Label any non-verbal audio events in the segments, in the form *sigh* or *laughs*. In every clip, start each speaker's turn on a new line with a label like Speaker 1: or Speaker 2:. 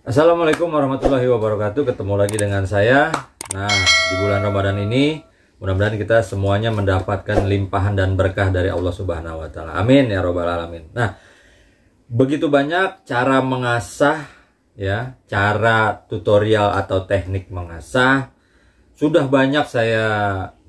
Speaker 1: Assalamualaikum warahmatullahi wabarakatuh Ketemu lagi dengan saya Nah di bulan Ramadan ini Mudah-mudahan kita semuanya mendapatkan limpahan dan berkah dari Allah Subhanahu wa taala. Amin ya robbal alamin. Nah, begitu banyak cara mengasah ya, cara tutorial atau teknik mengasah sudah banyak saya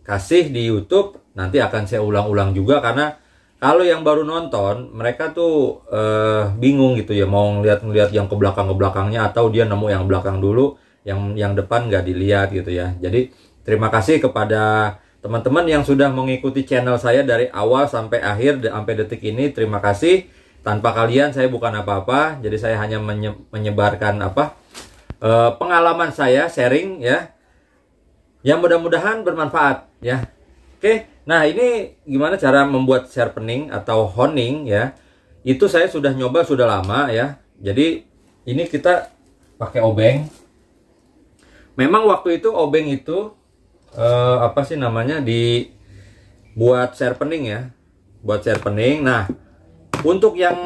Speaker 1: kasih di YouTube, nanti akan saya ulang-ulang juga karena kalau yang baru nonton mereka tuh uh, bingung gitu ya mau ngeliat-ngeliat yang ke belakang ke belakangnya atau dia nemu yang belakang dulu yang yang depan nggak dilihat gitu ya jadi terima kasih kepada teman-teman yang sudah mengikuti channel saya dari awal sampai akhir sampai detik ini terima kasih tanpa kalian saya bukan apa-apa jadi saya hanya menyebarkan apa uh, pengalaman saya sharing ya yang mudah-mudahan bermanfaat ya oke okay. Nah, ini gimana cara membuat sharpening atau honing ya? Itu saya sudah nyoba sudah lama ya. Jadi ini kita pakai obeng. Memang waktu itu obeng itu eh, apa sih namanya dibuat sharpening ya, buat sharpening. Nah, untuk yang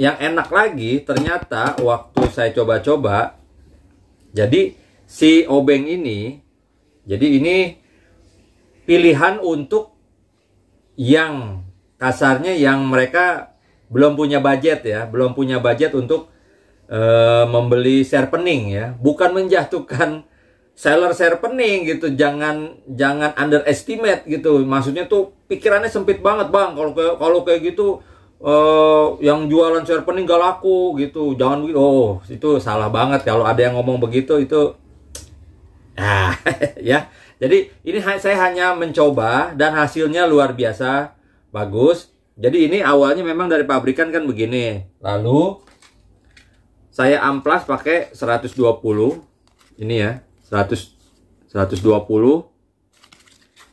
Speaker 1: yang enak lagi ternyata waktu saya coba-coba jadi si obeng ini jadi ini pilihan untuk yang kasarnya yang mereka belum punya budget ya, belum punya budget untuk uh, membeli sharpening ya. Bukan menjatuhkan seller sharpening gitu, jangan jangan underestimate gitu. Maksudnya tuh pikirannya sempit banget bang. Kalau kalau kayak gitu uh, yang jualan sharpening gak laku gitu, jangan gitu, Oh itu salah banget kalau ada yang ngomong begitu itu, ah *tsk* ya, *laughs* ya. Jadi ini saya hanya mencoba dan hasilnya luar biasa bagus. Jadi ini awalnya memang dari pabrikan kan begini. Lalu saya amplas pakai 120 ini ya. 100 120.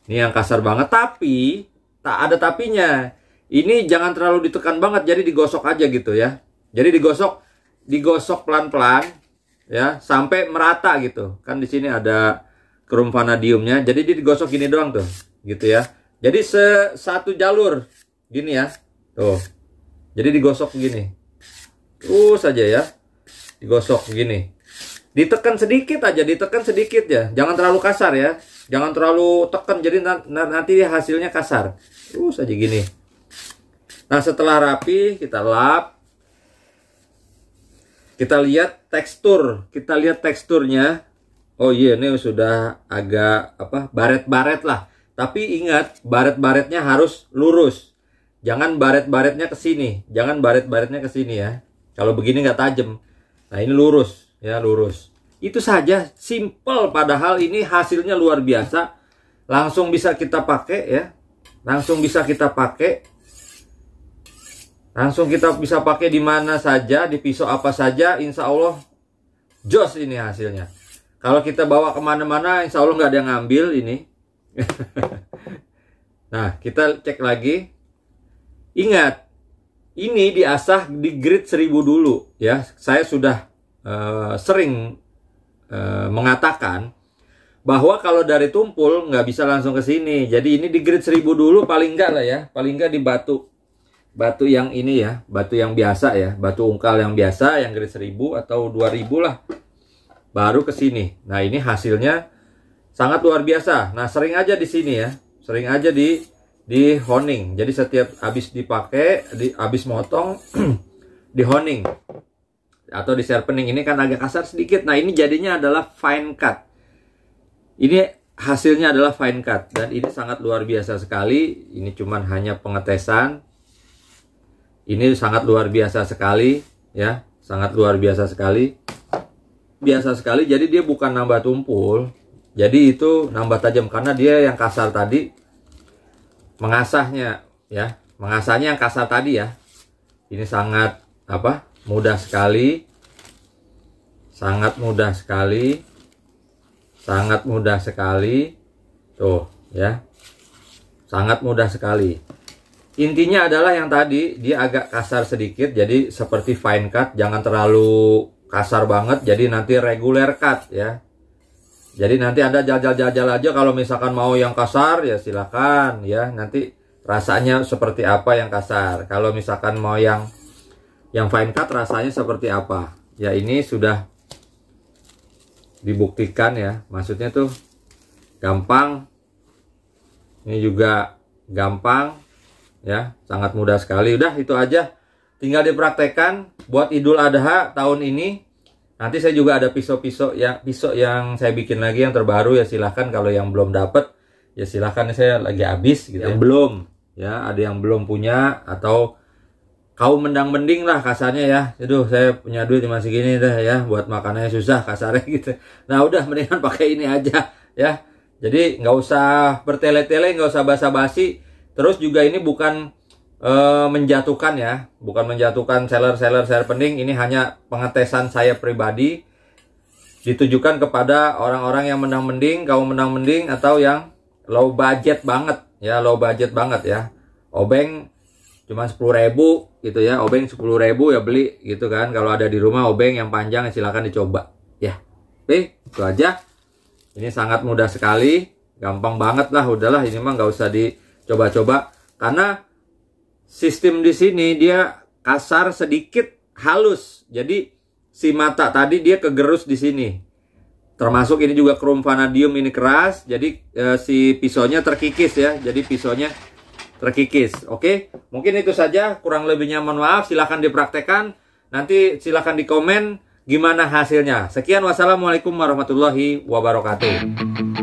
Speaker 1: Ini yang kasar banget tapi tak ada tapinya. Ini jangan terlalu ditekan banget jadi digosok aja gitu ya. Jadi digosok digosok pelan-pelan ya sampai merata gitu. Kan di sini ada kerum vanadiumnya. Jadi dia digosok gini doang tuh, gitu ya. Jadi se satu jalur gini ya. Tuh. Jadi digosok gini. Terus saja ya. Digosok gini. Ditekan sedikit aja, ditekan sedikit ya. Jangan terlalu kasar ya. Jangan terlalu tekan jadi nanti hasilnya kasar. Terus saja gini. Nah, setelah rapi kita lap. Kita lihat tekstur, kita lihat teksturnya oh iya ini sudah agak apa baret-baret lah. Tapi ingat baret-baretnya harus lurus. Jangan baret-baretnya ke sini, jangan baret-baretnya ke sini ya. Kalau begini nggak tajam. Nah ini lurus ya lurus. Itu saja simple padahal ini hasilnya luar biasa. Langsung bisa kita pakai ya. Langsung bisa kita pakai Langsung kita bisa pakai di mana saja, di pisau apa saja, insya Allah jos ini hasilnya. Kalau kita bawa kemana-mana, insya Allah nggak ada yang ngambil ini. *laughs* nah, kita cek lagi. Ingat, ini diasah di grid 1000 dulu ya. Saya sudah uh, sering uh, mengatakan bahwa kalau dari tumpul nggak bisa langsung ke sini. Jadi ini di grid 1000 dulu paling enggak lah ya, paling enggak di batu batu yang ini ya, batu yang biasa ya, batu ungkal yang biasa yang grid 1000 atau 2000 lah baru ke sini. Nah, ini hasilnya sangat luar biasa. Nah, sering aja di sini ya. Sering aja di di honing. Jadi setiap habis dipakai, di habis motong *clears throat* di honing atau di sharpening ini kan agak kasar sedikit. Nah, ini jadinya adalah fine cut. Ini hasilnya adalah fine cut dan ini sangat luar biasa sekali. Ini cuman hanya pengetesan. Ini sangat luar biasa sekali ya, sangat luar biasa sekali biasa sekali jadi dia bukan nambah tumpul jadi itu nambah tajam karena dia yang kasar tadi mengasahnya ya mengasahnya yang kasar tadi ya ini sangat apa mudah sekali sangat mudah sekali sangat mudah sekali tuh ya sangat mudah sekali intinya adalah yang tadi dia agak kasar sedikit jadi seperti fine cut jangan terlalu kasar banget jadi nanti reguler cut ya jadi nanti anda jajal-jajal aja kalau misalkan mau yang kasar ya silakan ya nanti rasanya seperti apa yang kasar kalau misalkan mau yang yang fine cut rasanya seperti apa ya ini sudah dibuktikan ya maksudnya tuh gampang ini juga gampang ya sangat mudah sekali udah itu aja tinggal dipraktekan buat Idul Adha tahun ini Nanti saya juga ada pisau-pisau yang pisau yang saya bikin lagi yang terbaru ya silahkan kalau yang belum dapat ya silahkan saya lagi habis gitu. Yang ya. belum ya ada yang belum punya atau kau mendang mending lah kasarnya ya itu saya punya duit cuma segini dah ya buat makanannya susah kasarnya *laughs* gitu nah udah mendingan pakai ini aja ya jadi nggak usah bertele-tele nggak usah basa-basi terus juga ini bukan uh, menjatuhkan ya, bukan menjatuhkan seller-seller seller pending. Ini hanya pengetesan saya pribadi ditujukan kepada orang-orang yang menang mending, kamu menang mending atau yang low budget banget ya, low budget banget ya. Obeng cuma ribu gitu ya. Obeng ribu ya beli gitu kan. Kalau ada di rumah obeng yang panjang ya silahkan dicoba ya. Oke, itu aja. Ini sangat mudah sekali, gampang banget lah udahlah ini mah nggak usah dicoba-coba karena sistem di sini dia kasar sedikit halus. Jadi si mata tadi dia kegerus di sini. Termasuk ini juga krom vanadium ini keras, jadi e, si pisaunya terkikis ya. Jadi pisaunya terkikis. Oke, mungkin itu saja. Kurang lebihnya mohon maaf. Silahkan dipraktekan Nanti silahkan dikomen gimana hasilnya. Sekian wassalamualaikum warahmatullahi wabarakatuh.